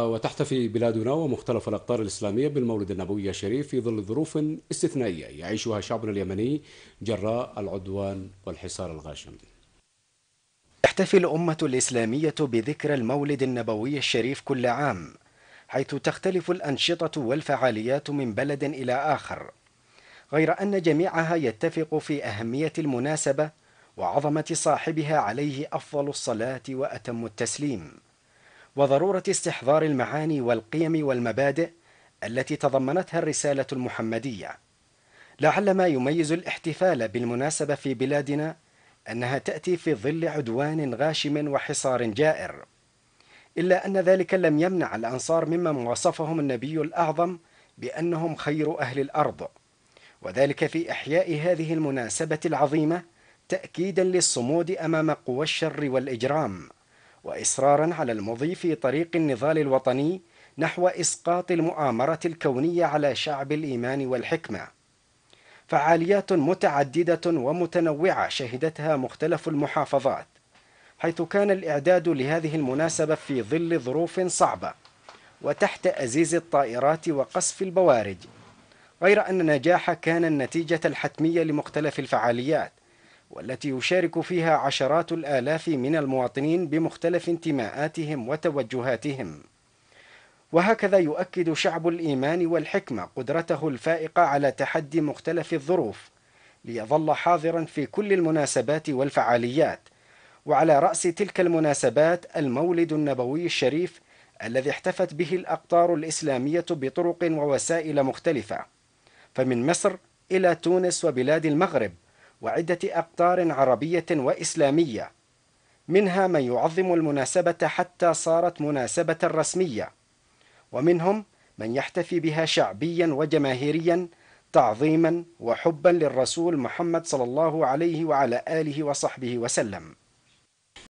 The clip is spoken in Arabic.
وتحتفي بلادنا ومختلف الأقطار الإسلامية بالمولد النبوي الشريف في ظل ظروف استثنائية يعيشها شعبنا اليمني جراء العدوان والحصار الغاشم تحتفي الأمة الإسلامية بذكرى المولد النبوي الشريف كل عام حيث تختلف الأنشطة والفعاليات من بلد إلى آخر غير أن جميعها يتفق في أهمية المناسبة وعظمة صاحبها عليه أفضل الصلاة وأتم التسليم وضروره استحضار المعاني والقيم والمبادئ التي تضمنتها الرساله المحمديه لعل ما يميز الاحتفال بالمناسبه في بلادنا انها تاتي في ظل عدوان غاشم وحصار جائر الا ان ذلك لم يمنع الانصار ممن وصفهم النبي الاعظم بانهم خير اهل الارض وذلك في احياء هذه المناسبه العظيمه تاكيدا للصمود امام قوى الشر والاجرام وإصرارا على المضي في طريق النضال الوطني نحو إسقاط المؤامرة الكونية على شعب الإيمان والحكمة. فعاليات متعددة ومتنوعة شهدتها مختلف المحافظات، حيث كان الإعداد لهذه المناسبة في ظل ظروف صعبة، وتحت أزيز الطائرات وقصف البوارج، غير أن النجاح كان النتيجة الحتمية لمختلف الفعاليات، والتي يشارك فيها عشرات الآلاف من المواطنين بمختلف انتماءاتهم وتوجهاتهم وهكذا يؤكد شعب الإيمان والحكمة قدرته الفائقة على تحدي مختلف الظروف ليظل حاضرا في كل المناسبات والفعاليات وعلى رأس تلك المناسبات المولد النبوي الشريف الذي احتفت به الأقطار الإسلامية بطرق ووسائل مختلفة فمن مصر إلى تونس وبلاد المغرب وعدة أقطار عربية وإسلامية منها من يعظم المناسبة حتى صارت مناسبة رسمية ومنهم من يحتفي بها شعبيا وجماهيريا تعظيما وحبا للرسول محمد صلى الله عليه وعلى آله وصحبه وسلم